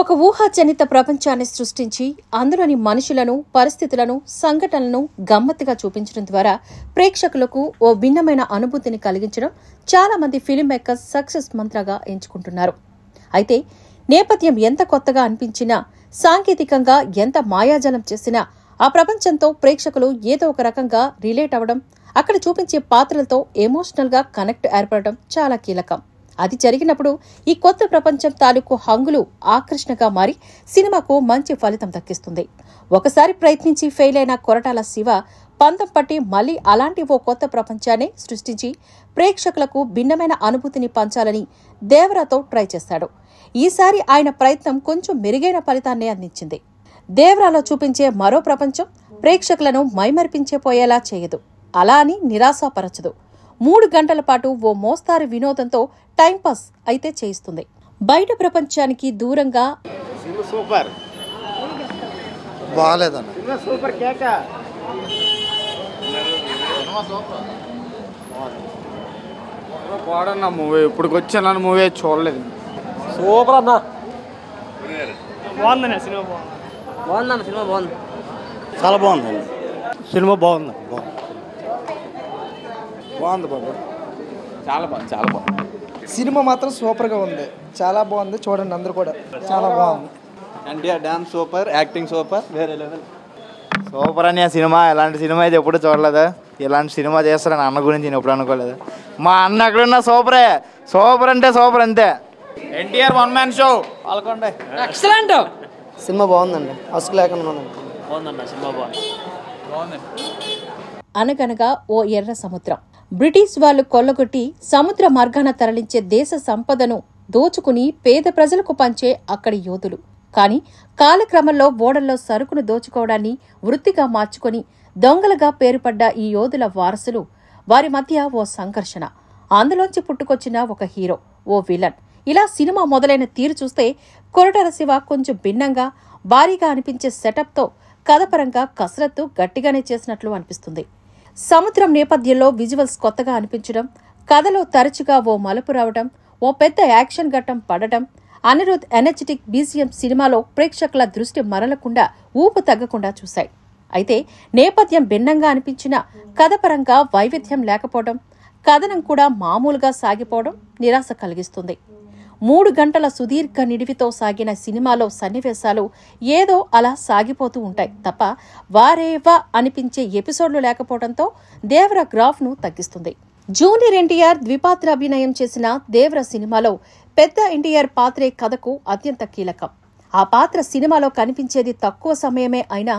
ఒక ఊహాజనిత ప్రపంచాన్ని సృష్టించి అందులోని మనుషులను పరిస్థితులను సంఘటనలను గమ్మత్తుగా చూపించడం ద్వారా ప్రేక్షకులకు ఓ భిన్నమైన అనుభూతిని కలిగించడం చాలా మంది ఫిలిం మేకర్స్ సక్సెస్ మంత్రగా ఎంచుకుంటున్నారు అయితే నేపథ్యం ఎంత కొత్తగా అనిపించినా సాంకేతికంగా ఎంత మాయాజలం చేసినా ఆ ప్రపంచంతో ప్రేక్షకులు ఏదో ఒక రకంగా రిలేట్ అవ్వడం అక్కడ చూపించే పాత్రలతో ఎమోషనల్గా కనెక్ట్ ఏర్పడటం చాలా కీలకం అది జరిగినప్పుడు ఈ కొత్త ప్రపంచం తాలూకు హంగులు ఆకర్షణగా మారి సినిమాకు మంచి ఫలితం దక్కిస్తుంది ఒకసారి ప్రయత్నించి ఫెయిల్ అయిన కొరటాల శివ పంతం పట్టి మళ్లీ అలాంటి ఓ కొత్త ప్రపంచాన్ని సృష్టించి ప్రేక్షకులకు భిన్నమైన అనుభూతిని పంచాలని దేవరాతో ట్రై చేశాడు ఈసారి ఆయన ప్రయత్నం కొంచెం మెరుగైన ఫలితాన్ని అందించింది దేవరాలో చూపించే మరో ప్రపంచం ప్రేక్షకులను మైమర్పించే పోయేలా చేయదు అలా అని నిరాశపరచదు మూడు గంటల పాటు ఓ మోస్తారు వినోదంతో టైంపాస్ అయితే చేయిస్తుంది బయట ప్రపంచానికి దూరంగా సూపర్ సూపర్ మూవీ ఇప్పటికి వచ్చిన మూవీ చూడలేదు సూపర్ అన్న బాగుందన్న సినిమా బాగుంది బాగుందన్న సినిమా బాగుంది చాలా బాగుందండి సినిమా బాగుంది బాగుంది బాగుంది బాబు చాలా బాగుంది చాలా బాగుంది సినిమా మాత్రం సూపర్గా ఉంది చాలా బాగుంది చూడండి అందరు కూడా చాలా బాగుంది NTR dance super acting super వేరే లెవెల్ సూపర్ అని ఆ సినిమా ఇలాంటి సినిమా అయితే ఎప్పుడు చూడలేదా ఇలాంటి సినిమా చేస్తారని అన్న గురించి నేను ఎప్పుడు అనుకోలేదు మా అన్న అక్కడున్న సూపరే సూపర్ అంటే సూపర్ అంతే NTR one man show excellent సినిమా బాగుందండి అసలు లేకుండా బాగుందండి ఓ ఎర్ర సముద్రం బ్రిటిష్ వాళ్లు కొల్లగొట్టి సముద్ర మార్గాన తరలించే దేశ సంపదను దోచుకుని పేద ప్రజలకు పంచే అక్కడి యోధులు కానీ కాలక్రమంలో ఓడల్లో సరుకును దోచుకోవడాన్ని వృత్తిగా మార్చుకొని దొంగలుగా పేరుపడ్డ ఈ యోధుల వారసులు వారి మధ్య ఓ సంఘర్షణ అందులోంచి పుట్టుకొచ్చిన ఒక హీరో ఓ విలన్ ఇలా సినిమా మొదలైన తీరు చూస్తే కొరటర శివ కొంచెం భిన్నంగా భారీగా అనిపించే సెటప్తో కథపరంగా కసరత్తు గట్టిగానే చేసినట్లు అనిపిస్తుంది సముద్రం నేపథ్యంలో విజువల్స్ కొత్తగా అనిపించడం కథలో తరచుగా ఓ మలుపు రావడం ఓ పెద్ద యాక్షన్ ఘట్టం పడటం అనిరుద్ ఎనర్జెటిక్ బీజిఎం సినిమాలో ప్రేక్షకుల దృష్టి మరలకుండా ఊపు తగ్గకుండా చూశాయి అయితే నేపథ్యం భిన్నంగా అనిపించిన కథపరంగా వైవిధ్యం లేకపోవడం కథనం కూడా మామూలుగా సాగిపోవడం నిరాశ కలిగిస్తుంది మూడు గంటల సుదీర్ఘ నిడివితో సాగిన సినిమాలో సన్నివేశాలు ఏదో అలా సాగిపోతూ ఉంటాయి తప్ప వారేవా అనిపించే ఎపిసోడ్లు లేకపోవడంతో దేవర గ్రాఫ్ను తగ్గిస్తుంది జూనియర్ ఎన్టీఆర్ ద్విపాత్ర అభినయం చేసిన దేవర సినిమాలో పెద్ద ఎన్టీఆర్ పాత్రే కథకు అత్యంత కీలకం ఆ పాత్ర సినిమాలో కనిపించేది తక్కువ సమయమే అయినా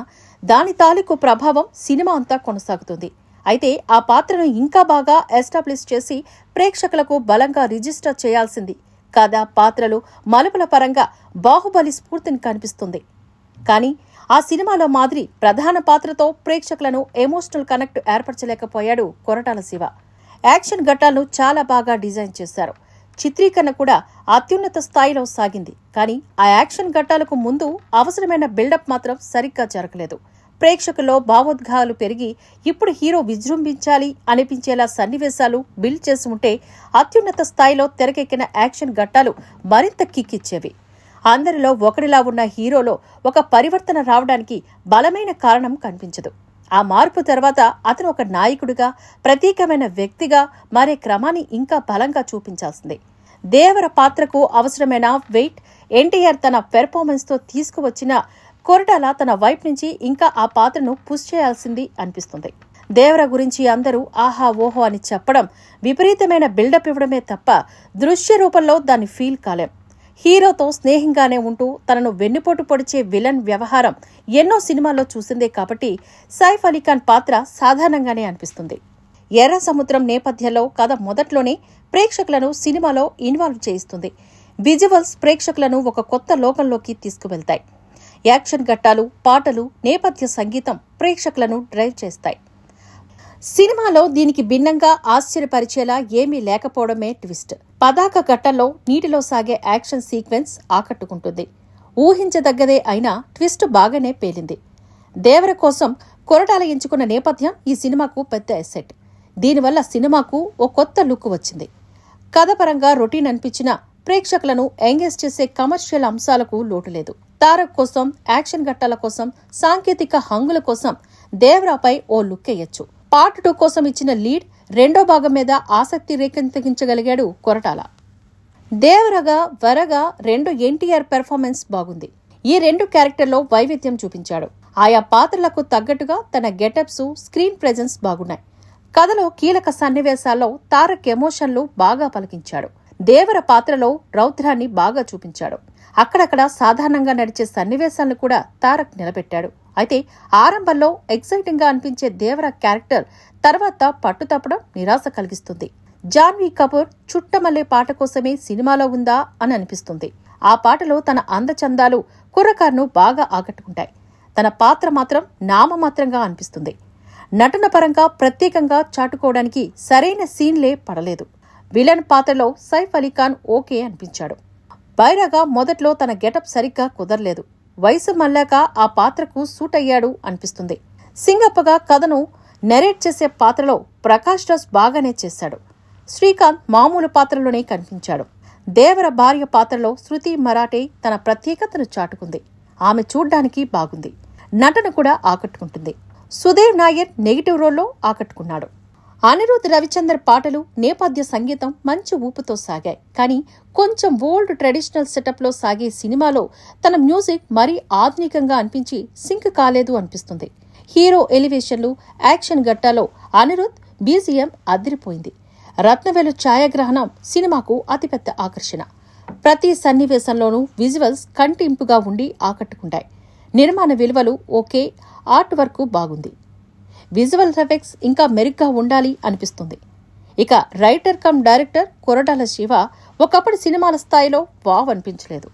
దాని తాలూకు ప్రభావం సినిమా అంతా కొనసాగుతుంది అయితే ఆ పాత్రను ఇంకా బాగా ఎస్టాబ్లిష్ చేసి ప్రేక్షకులకు బలంగా రిజిస్టర్ చేయాల్సింది కథ పాత్రలు మలుపుల పరంగా బాహుబలి స్ఫూర్తిని కనిపిస్తుంది కానీ ఆ సినిమాలో మాదిరి ప్రధాన పాత్రతో ప్రేక్షకులను ఎమోషనల్ కనెక్ట్ ఏర్పరచలేకపోయాడు కొరటాల శివ యాక్షన్ ఘట్టాలను చాలా బాగా డిజైన్ చేశారు చిత్రీకరణ కూడా అత్యున్నత స్థాయిలో సాగింది కానీ ఆ యాక్షన్ ఘట్టాలకు ముందు అవసరమైన బిల్డప్ మాత్రం సరిగ్గా జరగలేదు ప్రేక్షకుల్లో భావోద్గాలు పెరిగి ఇప్పుడు హీరో విజృంభించాలి అనిపించేలా సన్నివేశాలు బిల్డ్ చేసి ఉంటే అత్యున్నత స్థాయిలో తెరకెక్కిన యాక్షన్ ఘట్టాలు మరింత కిక్కిచ్చేవి అందరిలో ఒకరిలా ఉన్న హీరోలో ఒక పరివర్తన రావడానికి బలమైన కారణం కనిపించదు ఆ మార్పు తర్వాత అతను ఒక నాయకుడిగా ప్రతీకమైన వ్యక్తిగా మారే క్రమాన్ని ఇంకా బలంగా చూపించాల్సింది దేవర పాత్రకు అవసరమైన వెయిట్ ఎన్టీఆర్ తన పెర్ఫార్మెన్స్తో తీసుకువచ్చిన కొరటాల తన వైపు నుంచి ఇంకా ఆ పాత్రను పుష్ చేయాల్సింది అనిపిస్తుంది దేవర గురించి అందరూ ఆహా ఓహో అని చెప్పడం విపరీతమైన బిల్డప్ ఇవ్వడమే తప్ప దృశ్య రూపంలో దాన్ని ఫీల్ కాలేం హీరోతో స్నేహంగానే ఉంటూ తనను వెన్నుపోటు పొడిచే విలన్ వ్యవహారం ఎన్నో సినిమాల్లో చూసిందే కాబట్టి సైఫ్ అలీఖాన్ పాత్ర సాధారణంగానే అనిపిస్తుంది ఎర్ర సముద్రం నేపథ్యంలో కథ మొదట్లోనే ప్రేక్షకులను సినిమాలో ఇన్వాల్వ్ చేయిస్తుంది విజువల్స్ ప్రేక్షకులను ఒక కొత్త లోకంలోకి తీసుకువెళ్తాయి యాక్షన్ ఘట్టాలు పాటలు నేపథ్య సంగీతం ప్రేక్షకులను డ్రైవ్ చేస్తాయి సినిమాలో దీనికి భిన్నంగా ఆశ్చర్యపరిచేలా ఏమీ లేకపోవడమే ట్విస్ట్ పదాక ఘట్టంలో నీటిలో సాగే యాక్షన్ సీక్వెన్స్ ఆకట్టుకుంటుంది ఊహించదగ్గదే అయినా ట్విస్ట్ బాగానే పేలింది దేవర కోసం కొరటాల ఎంచుకున్న నేపథ్యం ఈ సినిమాకు పెద్ద ఎసెట్ దీనివల్ల సినిమాకు ఓ కొత్త లుక్ వచ్చింది కథపరంగా రొటీన్ అనిపించిన ప్రేక్షకులను ఎంగేజ్ చేసే కమర్షియల్ అంశాలకు లోటు లేదు తారక్ కోసం యాక్షన్ ఘట్టాల కోసం సాంకేతిక హంగుల కోసం దేవరాపై ఓ లుక్ వేయొచ్చు పార్ట్ టూ కోసం ఇచ్చిన లీడ్ రెండో భాగం మీద ఆసక్తి రేకెత్తించగలిగాడు కొరటాల దేవరగా వరగా రెండు ఎన్టీఆర్ పెర్ఫార్మెన్స్ బాగుంది ఈ రెండు క్యారెక్టర్లో వైవిధ్యం చూపించాడు ఆయా పాత్రలకు తగ్గట్టుగా తన గెటప్స్ స్క్రీన్ ప్రెజెన్స్ బాగున్నాయి కథలో కీలక సన్నివేశాల్లో తారక్ ఎమోషన్లు బాగా పలికించాడు దేవర పాత్రలో రౌద్రాన్ని బాగా చూపించాడు అక్కడక్కడ సాధారణంగా నడిచే సన్నివేశాలను కూడా తారక్ నిలబెట్టాడు అయితే ఆరంభంలో ఎక్సైటింగ్ గా అనిపించే దేవర క్యారెక్టర్ తర్వాత పట్టు తప్పడం నిరాశ కలిగిస్తుంది జాన్వీ కపూర్ చుట్టమల్లే పాట కోసమే సినిమాలో ఉందా అని అనిపిస్తుంది ఆ పాటలో తన అందచందాలు కుర్రకారును బాగా ఆకట్టుకుంటాయి తన పాత్ర మాత్రం నామమాత్రంగా అనిపిస్తుంది నటన పరంగా ప్రత్యేకంగా చాటుకోవడానికి సరైన సీన్లే పడలేదు విలన్ పాత్రలో సైఫ్ అలీ ఖాన్ ఓకే అనిపించాడు బైరాగా మొదట్లో తన గెటప్ సరిగ్గా కుదరలేదు వయసు మళ్ళాక ఆ పాత్రకు సూట్ అయ్యాడు అనిపిస్తుంది సింగప్పగా కథను నెరేట్ చేసే పాత్రలో ప్రకాష్ రాజ్ బాగానే చేశాడు శ్రీకాంత్ మామూలు పాత్రలోనే కనిపించాడు దేవర భార్య పాత్రలో శృతి మరాఠే తన ప్రత్యేకతను చాటుకుంది ఆమె చూడ్డానికి బాగుంది నటన కూడా ఆకట్టుకుంటుంది సుధీర్ నాయర్ నెగిటివ్ రోల్లో ఆకట్టుకున్నాడు అనిరుద్ రవిచందర్ పాటలు నేపథ్య సంగీతం మంచి ఊపుతో సాగాయి కానీ కొంచెం ఓల్డ్ ట్రెడిషనల్ సెటప్లో సాగే సినిమాలో తన మ్యూజిక్ మరీ ఆధునికంగా అనిపించి సింక్ కాలేదు అనిపిస్తుంది హీరో ఎలివేషన్లు యాక్షన్ గట్టాలో అనిరుద్ బీజిఎం అదిరిపోయింది రత్నవేలు ఛాయాగ్రహణం సినిమాకు అతిపెద్ద ఆకర్షణ ప్రతి సన్నివేశంలోనూ విజువల్స్ కంటింపుగా ఉండి ఆకట్టుకుంటాయి నిర్మాణ విలువలు ఓకే ఆర్ట్ వర్క్ బాగుంది విజువల్ ఎఫెక్ట్స్ ఇంకా మెరుగ్గా ఉండాలి అనిపిస్తుంది ఇక writer cum director Koratala Siva ఒకప్పుడు సినిమాల స్థాయిలో వావ్ అనిపించలేదు